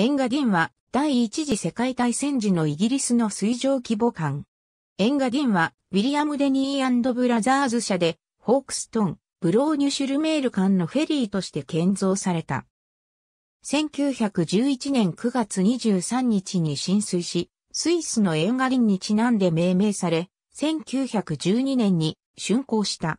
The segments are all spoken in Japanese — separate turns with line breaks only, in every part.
エンガディンは第一次世界大戦時のイギリスの水上規模艦。エンガディンはウィリアム・デニーブラザーズ社でホークストン、ブローニュシュルメール艦のフェリーとして建造された。1911年9月23日に浸水し、スイスのエンガディンにちなんで命名され、1912年に竣工した。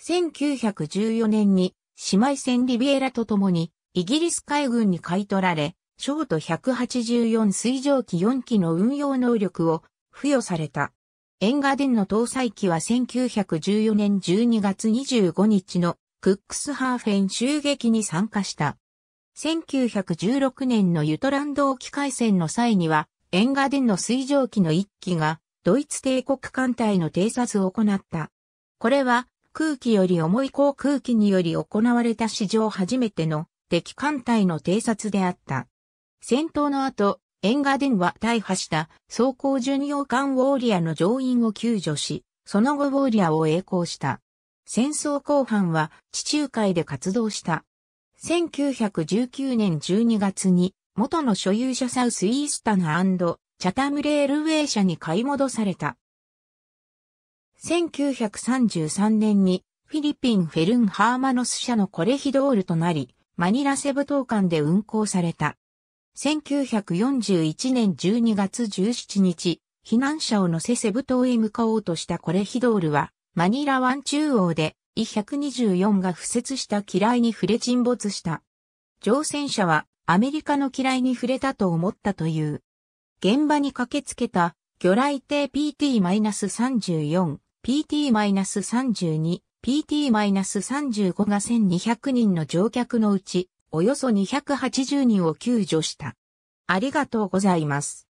1914年に姉妹船リビエラと共にイギリス海軍に買い取られ、ショート184水蒸気4機の運用能力を付与された。エンガデンの搭載機は1914年12月25日のクックスハーフェン襲撃に参加した。1916年のユトランド沖海戦の際には、エンガデンの水蒸気の1機がドイツ帝国艦隊の偵察を行った。これは空気より重い航空機により行われた史上初めての敵艦隊の偵察であった。戦闘の後、エンガデンは大破した装甲巡洋艦ウォーリアの乗員を救助し、その後ウォーリアを栄光した。戦争後半は地中海で活動した。1919年12月に元の所有者サウスイースタンチャタムレールウェイ社に買い戻された。1933年にフィリピンフェルンハーマノス社のコレヒドールとなり、マニラセブ島間で運行された。1941年12月17日、避難者を乗せセブ島へ向かおうとしたコレヒドールは、マニラ湾中央で、イ124が付設した機雷に触れ沈没した。乗船者は、アメリカの機雷に触れたと思ったという。現場に駆けつけた、魚雷艇 PT-34、PT-32、PT-35 が1200人の乗客のうち、およそ280人を救助した。ありがとうございます。